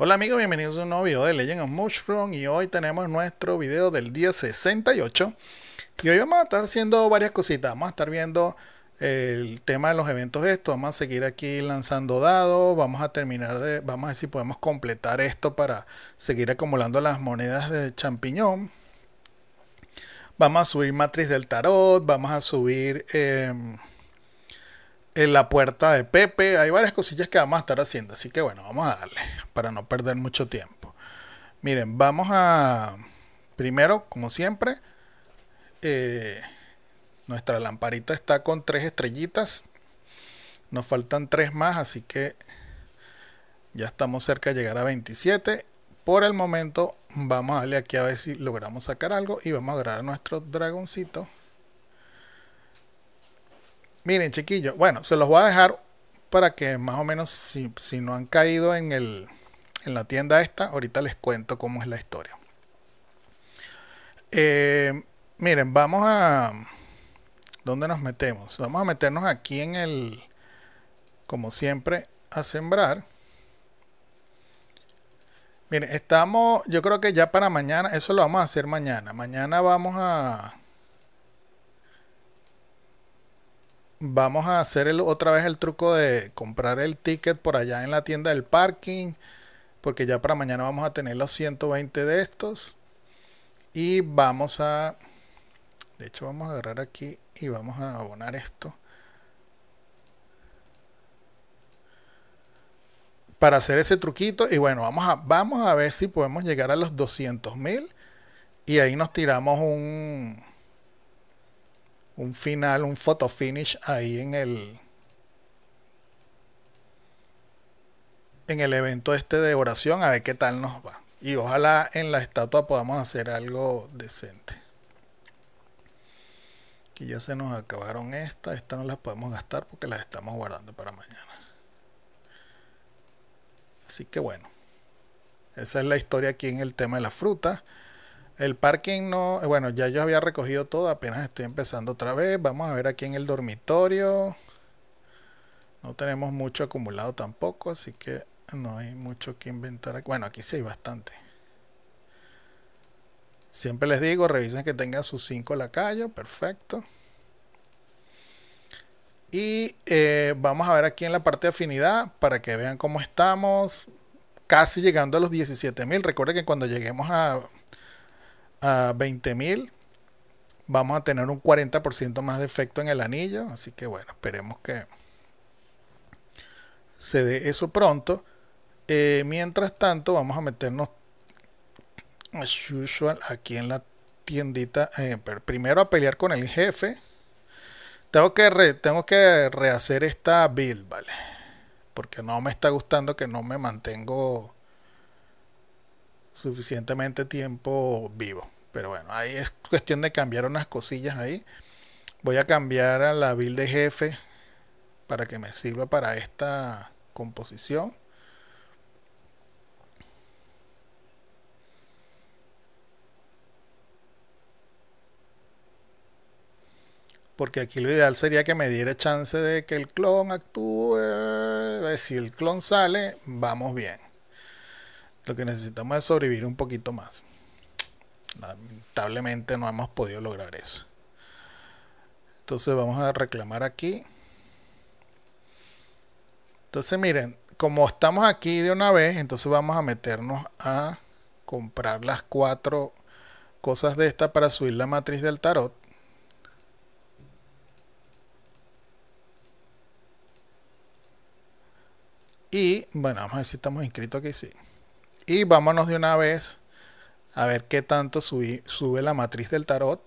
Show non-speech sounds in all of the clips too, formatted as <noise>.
Hola amigos, bienvenidos a un nuevo video de Legend of Mushroom y hoy tenemos nuestro video del día 68 y hoy vamos a estar haciendo varias cositas, vamos a estar viendo el tema de los eventos estos, vamos a seguir aquí lanzando dados, vamos a terminar de, vamos a ver si podemos completar esto para seguir acumulando las monedas de champiñón, vamos a subir matriz del tarot, vamos a subir... Em, en la puerta de Pepe. Hay varias cosillas que vamos a estar haciendo. Así que bueno, vamos a darle para no perder mucho tiempo. Miren, vamos a... Primero, como siempre, eh, nuestra lamparita está con tres estrellitas. Nos faltan tres más, así que ya estamos cerca de llegar a 27. Por el momento, vamos a darle aquí a ver si logramos sacar algo y vamos a agarrar a nuestro dragoncito. Miren, chiquillos, bueno, se los voy a dejar para que más o menos si, no han caído en, el, en la tienda esta, ahorita les cuento cómo es la historia. Eh, miren, vamos a... ¿Dónde nos metemos? Vamos a meternos aquí en el... Como siempre, a sembrar. Miren, estamos... Yo creo que ya para mañana... Eso lo vamos a hacer mañana. Mañana vamos a... vamos a hacer el, otra vez el truco de comprar el ticket por allá en la tienda del parking, porque ya para mañana vamos a tener los 120 de estos. Y vamos a, de hecho vamos a agarrar aquí y vamos a abonar esto. Para hacer ese truquito y bueno, vamos a, vamos a ver si podemos llegar a los 200 mil y ahí nos tiramos un, un final, un photo finish ahí en el en el evento este de oración a ver qué tal nos va. Y ojalá en la estatua podamos hacer algo decente. Aquí ya se nos acabaron estas. Estas no las podemos gastar porque las estamos guardando para mañana. Así que bueno. Esa es la historia aquí en el tema de la fruta. El parking no, bueno, ya yo había recogido todo, apenas estoy empezando otra vez. Vamos a ver aquí en el dormitorio. No tenemos mucho acumulado tampoco, así que no hay mucho que inventar Bueno, aquí sí hay bastante. Siempre les digo, revisen que tengan sus 5 la calle, perfecto. Y eh, vamos a ver aquí en la parte de afinidad para que vean cómo estamos. Casi llegando a los 17.000. Recuerden que cuando lleguemos a a 20.000 vamos a tener un 40% más de efecto en el anillo. Así que bueno, esperemos que se dé eso pronto. Eh, mientras tanto, vamos a meternos usual aquí en la tiendita. Eh, primero a pelear con el jefe. Tengo que, tengo que rehacer esta build, ¿vale? Porque no me está gustando que no me mantengo suficientemente tiempo vivo. Pero bueno, ahí es cuestión de cambiar unas cosillas ahí. Voy a cambiar a la build de jefe para que me sirva para esta composición. porque aquí lo ideal sería que me diera chance de que el clon actúe. Si el clon sale, vamos bien. Lo que necesitamos es sobrevivir un poquito más. Lamentablemente no hemos podido lograr eso. Entonces vamos a reclamar aquí. Entonces miren, como estamos aquí de una vez, entonces vamos a meternos a comprar las cuatro cosas de esta para subir la matriz del tarot. Y bueno, vamos a ver si estamos inscritos aquí, sí. Y vámonos de una vez a ver qué tanto sube, la matriz del tarot.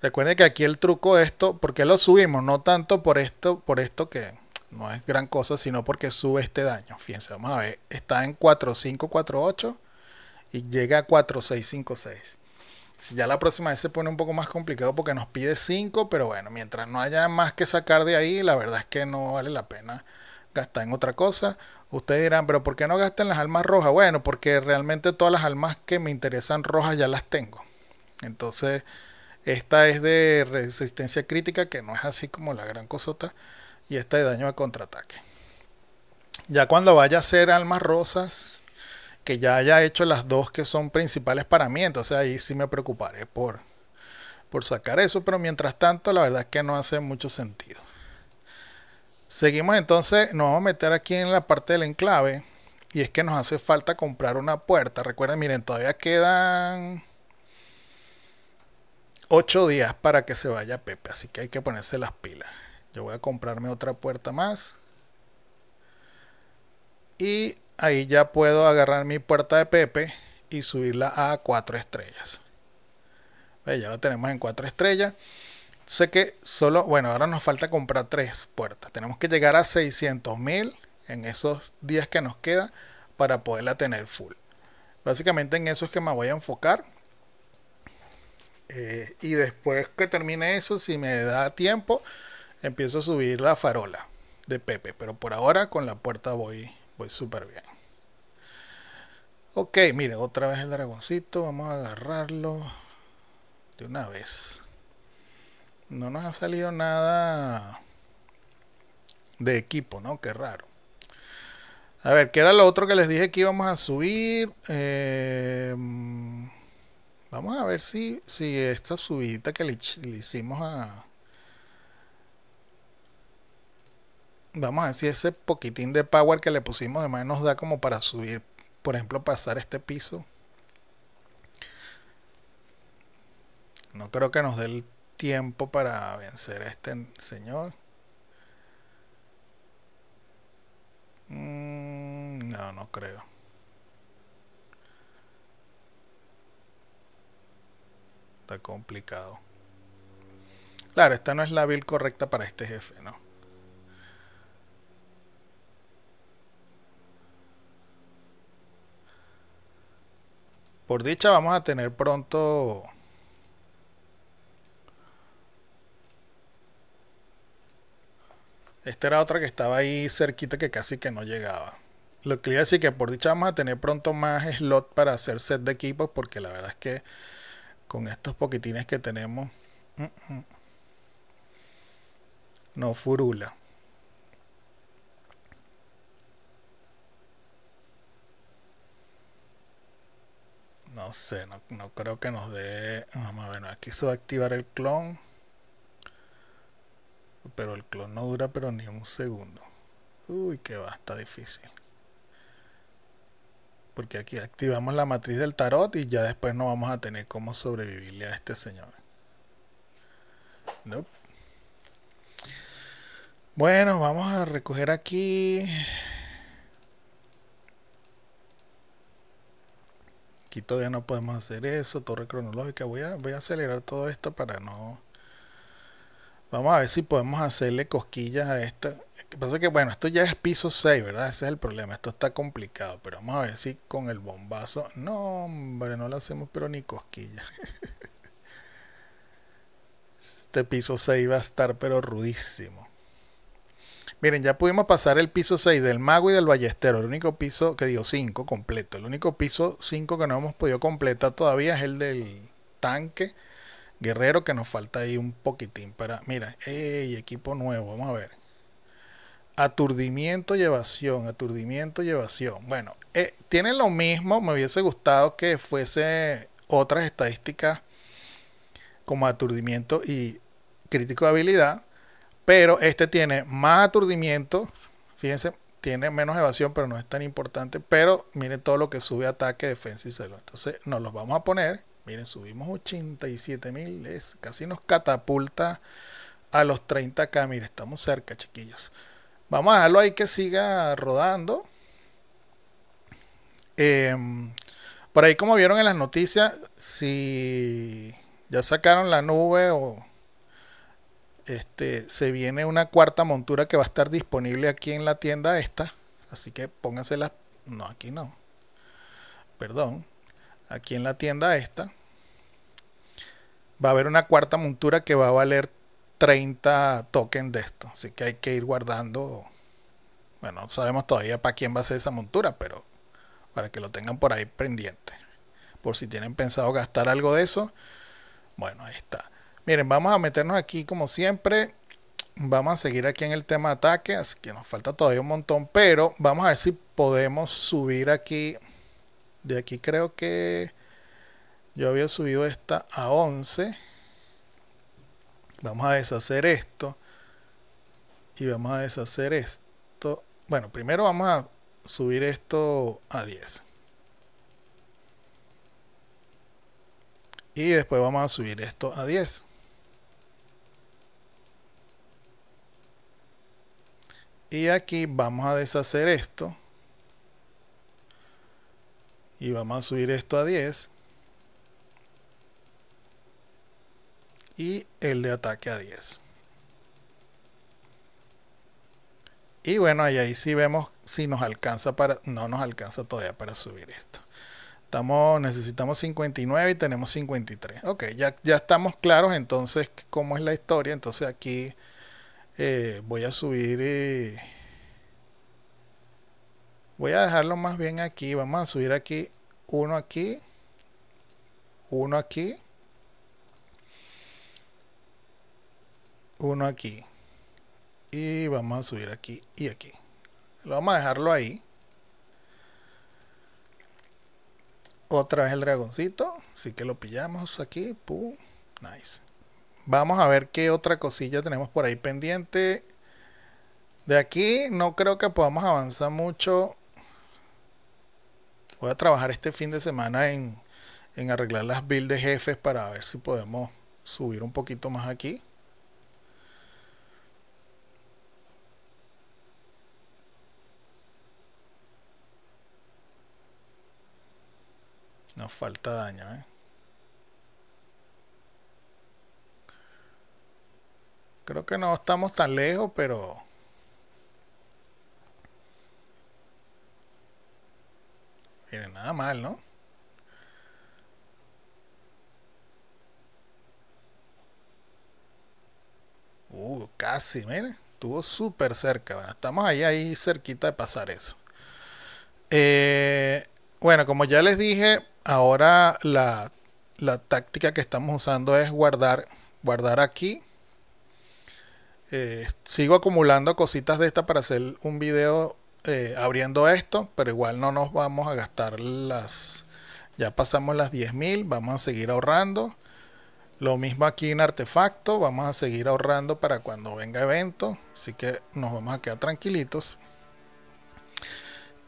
Recuerden que aquí el truco esto, esto, qué lo subimos, no tanto por esto, por esto que no es gran cosa, sino porque sube este daño. Fíjense, vamos a ver, está en 4548 y llega a 4656. Si ya la próxima vez se pone un poco más complicado porque nos pide 5, pero bueno, mientras no haya más que sacar de ahí, la verdad es que no vale la pena gasta en otra cosa. Ustedes dirán, pero ¿por qué no gasten las almas rojas? Bueno, porque realmente todas las almas que me interesan rojas ya las tengo. Entonces, esta es de resistencia crítica, que no es así como la gran cosota. Y esta de daño a contraataque. Ya cuando vaya a ser almas rosas, que ya haya hecho las dos que son principales para mí, entonces ahí sí me preocuparé por, por sacar eso, pero mientras tanto la verdad es que no hace mucho sentido. Seguimos entonces, nos vamos a meter aquí en la parte del enclave. Y es que nos hace falta comprar una puerta. Recuerden, miren, todavía quedan 8 días para que se vaya Pepe. Así que hay que ponerse las pilas. Yo voy a comprarme otra puerta más. Y ahí ya puedo agarrar mi puerta de Pepe y subirla a 4 estrellas. Ya la tenemos en 4 estrellas. Sé que solo, bueno, ahora nos falta comprar tres puertas. Tenemos que llegar a 600 mil en esos días que nos quedan para poderla tener full. Básicamente en eso es que me voy a enfocar. Eh, y después que termine eso, si me da tiempo, empiezo a subir la farola de Pepe. Pero por ahora con la puerta voy, voy súper bien. Ok, mire otra vez el dragoncito. Vamos a agarrarlo de una vez no nos ha salido nada de equipo, ¿no? Qué raro. A ver, ¿qué era lo otro que les dije que íbamos a subir? Eh, vamos a ver si, si esta subida que le, hicimos a... Vamos a ver si ese poquitín de power que le pusimos de más nos da como para subir, por ejemplo, pasar este piso. No creo que nos dé el tiempo para vencer a este señor. Mm, no, no creo. Está complicado. Claro, esta no es la build correcta para este jefe, ¿no? Por dicha vamos a tener pronto esta era otra que estaba ahí cerquita que casi que no llegaba. Lo que a decir que por dicha vamos a tener pronto más slot para hacer set de equipos porque la verdad es que con estos poquitines que tenemos mm, mm, no furula. No sé, no, no creo que nos dé... Vamos a ver, aquí se va a activar el clon. Pero el clon no dura pero ni un segundo. Uy, que va, está difícil. Porque aquí activamos la matriz del tarot y ya después no vamos a tener cómo sobrevivirle a este señor. Nope. Bueno, vamos a recoger aquí. Aquí todavía no podemos hacer eso. Torre cronológica. Voy a, voy a acelerar todo esto para no Vamos a ver si podemos hacerle cosquillas a esta. Lo que pasa es que, bueno, esto ya es piso 6, ¿verdad? Ese es el problema. Esto está complicado. Pero vamos a ver si con el bombazo. No, hombre, no lo hacemos, pero ni cosquillas. <laughs> este piso 6 va a estar, pero rudísimo. Miren, ya pudimos pasar el piso 6 del mago y del ballestero. El único piso, que dio 5 completo. El único piso 5 que no hemos podido completar todavía es el del tanque Guerrero que nos falta ahí un poquitín para... Mira, ey, equipo nuevo, vamos a ver. Aturdimiento y evasión, aturdimiento y evasión. Bueno, eh, tienen lo mismo, me hubiese gustado que fuese otras estadísticas como aturdimiento y crítico de habilidad, pero este tiene más aturdimiento, fíjense, tiene menos evasión, pero no es tan importante, pero miren todo lo que sube ataque, defensa y cero. Entonces nos los vamos a poner Miren, subimos 87 mil. Casi nos catapulta a los 30k. Miren, estamos cerca, chiquillos. Vamos a dejarlo ahí que siga rodando. Em, por ahí, como vieron en las noticias, si ya sacaron la nube o este, se viene una cuarta montura que va a estar disponible aquí en la tienda esta. Así que pónganse las... No, aquí no. Perdón. Aquí en la tienda esta va a haber una cuarta montura que va a valer 30 tokens de esto. Así que hay que ir guardando. Bueno, no sabemos todavía para quién va a ser esa montura, pero para que lo tengan por ahí pendiente. Por si tienen pensado gastar algo de eso. Bueno, ahí está. Miren, vamos a meternos aquí como siempre. Vamos a seguir aquí en el tema ataque, así que nos falta todavía un montón, pero vamos a ver si podemos subir aquí. De aquí creo que yo había subido esta a 11 vamos a deshacer esto y vamos a deshacer esto bueno primero vamos a subir esto a 10 y después vamos a subir esto a 10 y aquí vamos a deshacer esto y vamos a subir esto a 10 y el de ataque a 10. Y bueno, ahí, sí vemos si nos alcanza para... No nos alcanza todavía para subir esto. Estamos, necesitamos 59 y tenemos 53. Ok, ya, ya estamos claros entonces cómo es la historia. Entonces aquí eh, voy a subir... Eh, voy a dejarlo más bien aquí. Vamos a subir aquí. Uno aquí. Uno aquí. uno aquí y vamos a subir aquí y aquí lo vamos a dejarlo ahí otra vez el dragoncito así que lo pillamos aquí nice vamos a ver qué otra cosilla tenemos por ahí pendiente de aquí no creo que podamos avanzar mucho voy a trabajar este fin de semana en, en arreglar las builds de jefes para ver si podemos subir un poquito más aquí falta daño, ¿eh? Creo que no estamos tan lejos, pero... Miren, nada mal, ¿no? Uh, casi, Estuvo súper cerca. estamos ahí, ahí cerquita de pasar eso. Eh, bueno, como ya les dije, ahora la, táctica que estamos usando es guardar, guardar aquí. Eh, sigo acumulando cositas de esta para hacer un video eh, abriendo esto, pero igual no nos vamos a gastar las... Ya pasamos las 10.000, vamos a seguir ahorrando. Lo mismo aquí en artefacto, vamos a seguir ahorrando para cuando venga evento. Así que nos vamos a quedar tranquilitos.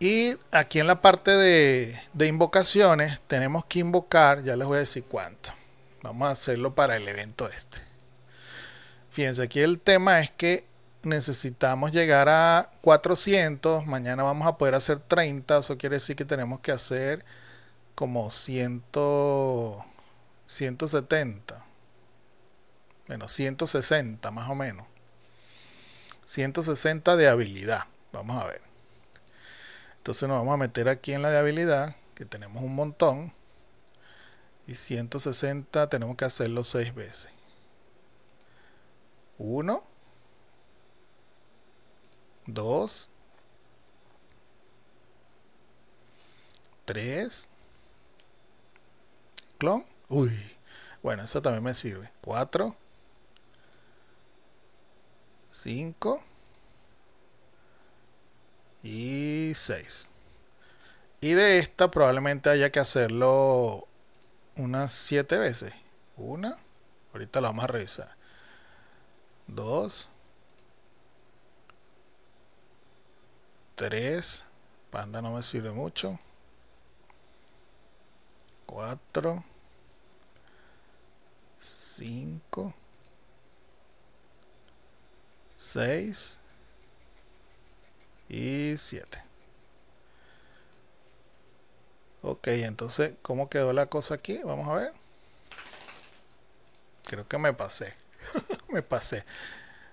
Y aquí en la parte de, invocaciones tenemos que invocar, ya les voy a decir cuánto. Vamos a hacerlo para el evento este. Fíjense, aquí el tema es que necesitamos llegar a 400. Mañana vamos a poder hacer 30. Eso quiere decir que tenemos que hacer como 100, 170. Bueno, 160 más o menos. 160 de habilidad. Vamos a ver. Entonces nos vamos a meter aquí en la de habilidad, que tenemos un montón. Y 160 tenemos que hacerlo 6 veces. 1. 2. 3. Clon. Uy. Bueno, eso también me sirve. 4. 5 y 6. Y de esta probablemente haya que hacerlo unas 7 veces. Una. Ahorita la vamos a revisar. 2. 3. Panda no me sirve mucho. 4. 5. 6 y 7. Ok, entonces, ¿cómo quedó la cosa aquí? Vamos a ver. Creo que me pasé. <laughs> me pasé.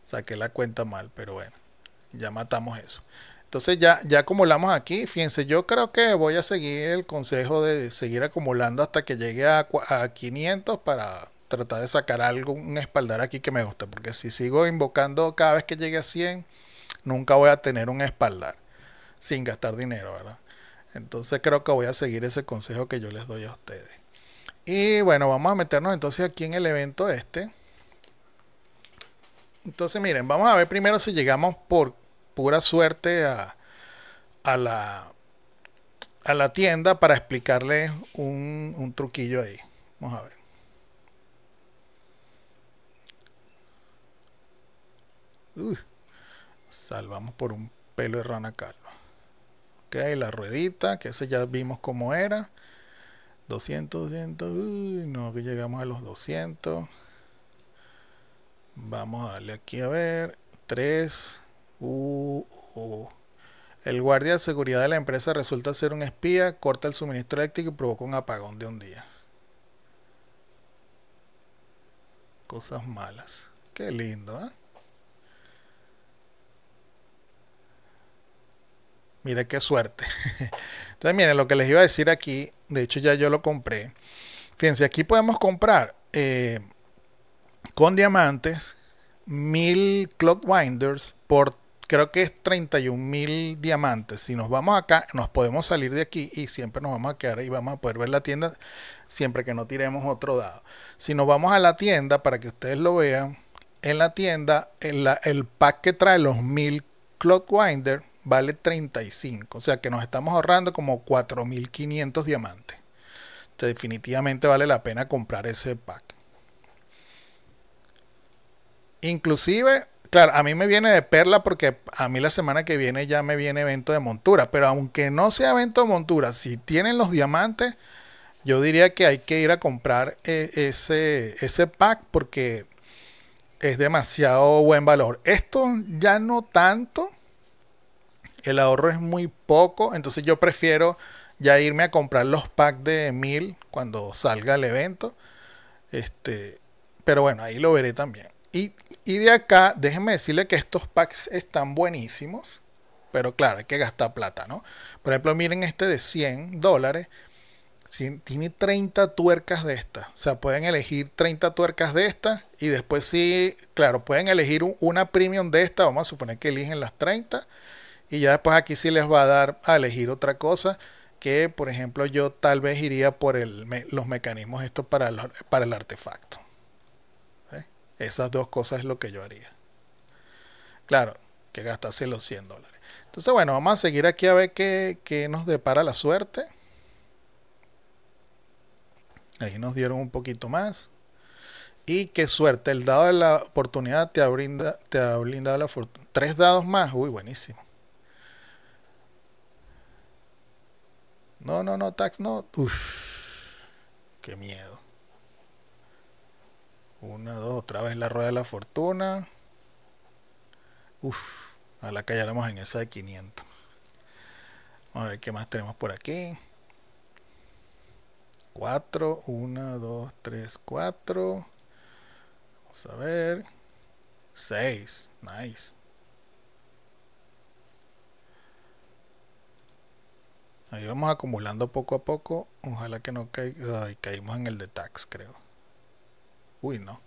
Saqué la cuenta mal, pero bueno. Ya matamos eso. Entonces ya, ya acumulamos aquí. Fíjense, yo creo que voy a seguir el consejo de seguir acumulando hasta que llegue a, 500 para tratar de sacar algún un espaldar aquí que me guste. Porque si sigo invocando cada vez que llegue a 100 nunca voy a tener un espaldar sin gastar dinero, ¿verdad? Entonces creo que voy a seguir ese consejo que yo les doy a ustedes. Y bueno, vamos a meternos entonces aquí en el evento este. Entonces miren, vamos a ver primero si llegamos por pura suerte a, la, a la tienda para explicarles un, un truquillo ahí. Vamos a ver salvamos por un pelo de rana calva ok la ruedita que ese ya vimos cómo era 200 200 uy, no que llegamos a los 200 vamos a darle aquí a ver 3 el guardia de seguridad de la empresa resulta ser un espía corta el suministro eléctrico y provoca un apagón de un día cosas malas qué lindo ¿eh? Mire qué suerte. <laughs> Entonces, miren, lo que les iba a decir aquí, de hecho ya yo lo compré. Fíjense, aquí podemos comprar eh, con diamantes 1000 Clockwinders por creo que es 31 mil diamantes. Si nos vamos acá, nos podemos salir de aquí y siempre nos vamos a quedar y vamos a poder ver la tienda siempre que no tiremos otro dado. Si nos vamos a la tienda, para que ustedes lo vean, en la tienda, el pack que trae los 1000 winders vale 35. O sea que nos estamos ahorrando como 4.500 diamantes. definitivamente vale la pena comprar ese pack. Inclusive, claro, a mí me viene de perla porque a mí la semana que viene ya me viene evento de montura. Pero aunque no sea evento de montura, si tienen los diamantes, yo diría que hay que ir a comprar eh, ese, ese pack porque es demasiado buen valor. Esto ya no tanto el ahorro es muy poco, entonces yo prefiero ya irme a comprar los packs de 1000 cuando salga el evento. Este, pero bueno, ahí lo veré también. Y, de acá, déjenme decirle que estos packs están buenísimos, pero claro, hay que gastar plata, ¿no? Por ejemplo, miren este de 100 dólares. Tiene 30 tuercas de estas. O sea, pueden elegir 30 tuercas de estas. Y después sí, claro, pueden elegir una premium de esta. Vamos a suponer que eligen las 30. Y ya después aquí sí les va a dar a elegir otra cosa que, por ejemplo, yo tal vez iría por los mecanismos estos para, para el artefacto. ¿eh? Esas dos cosas es lo que yo haría. Claro, que gastase los 100 dólares. Entonces, bueno, vamos a seguir aquí a ver qué, nos depara la suerte. Ahí nos dieron un poquito más. Y qué suerte, el dado de la oportunidad te te ha brindado la fortuna. Tres dados más, uy, buenísimo. No, no, no, tax no. Uf, qué miedo. Una, dos, otra vez la rueda de la fortuna. Uf, a la calláramos en esa de 500. Vamos a ver qué más tenemos por aquí. 4, 1, 2, 3, 4. Vamos a ver. 6, nice. Ahí vamos acumulando poco a poco. Ojalá que no caiga. caímos en el de tax, creo. Uy, no.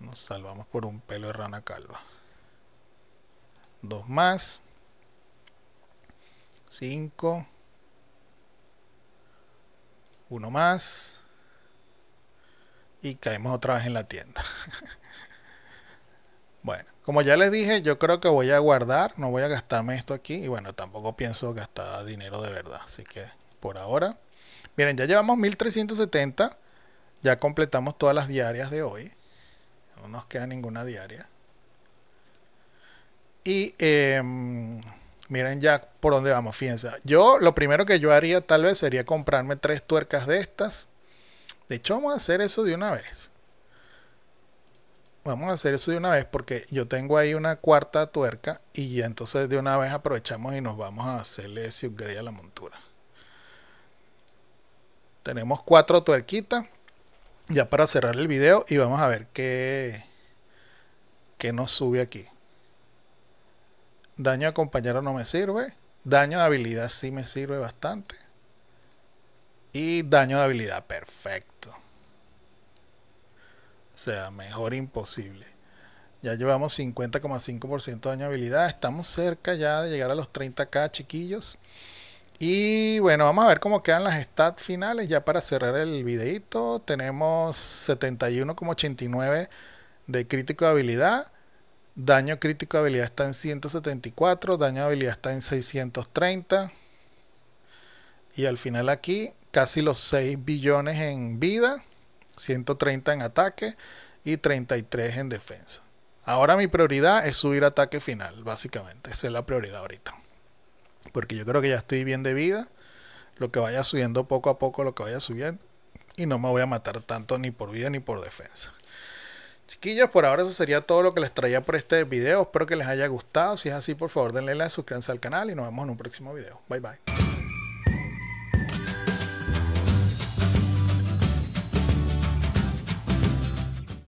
Nos salvamos por un pelo de rana calva. Dos más. Cinco. Uno más. Y caemos otra vez en la tienda. <laughs> bueno. Como ya les dije, yo creo que voy a guardar, no voy a gastarme esto aquí. Y bueno, tampoco pienso gastar dinero de verdad. Así que por ahora. Miren, ya llevamos 1370. Ya completamos todas las diarias de hoy. No nos queda ninguna diaria. Y em, miren ya por dónde vamos, fíjense. Yo lo primero que yo haría tal vez sería comprarme tres tuercas de estas. De hecho, vamos a hacer eso de una vez vamos a hacer eso de una vez porque yo tengo ahí una cuarta tuerca y entonces de una vez aprovechamos y nos vamos a hacerle ese a la montura. Tenemos cuatro tuerquitas ya para cerrar el video y vamos a ver qué, qué nos sube aquí. Daño a compañero no me sirve. Daño de habilidad sí me sirve bastante. Y daño de habilidad, perfecto. O sea, mejor imposible. Ya llevamos 50,5% de daño habilidad Estamos cerca ya de llegar a los 30k, chiquillos. Y bueno, vamos a ver cómo quedan las stats finales. Ya para cerrar el videito, tenemos 71,89 de crítico de habilidad. Daño crítico de habilidad está en 174. Daño de habilidad está en 630. Y al final aquí, casi los 6 billones en vida. 130 en ataque y 33 en defensa. Ahora mi prioridad es subir ataque final, básicamente. Esa es la prioridad ahorita. Porque yo creo que ya estoy bien de vida. Lo que vaya subiendo poco a poco, lo que vaya subiendo. Y no me voy a matar tanto ni por vida ni por defensa. Chiquillos, por ahora eso sería todo lo que les traía por este video. Espero que les haya gustado. Si es así, por favor denle la suscríbanse al canal y nos vemos en un próximo video. Bye bye.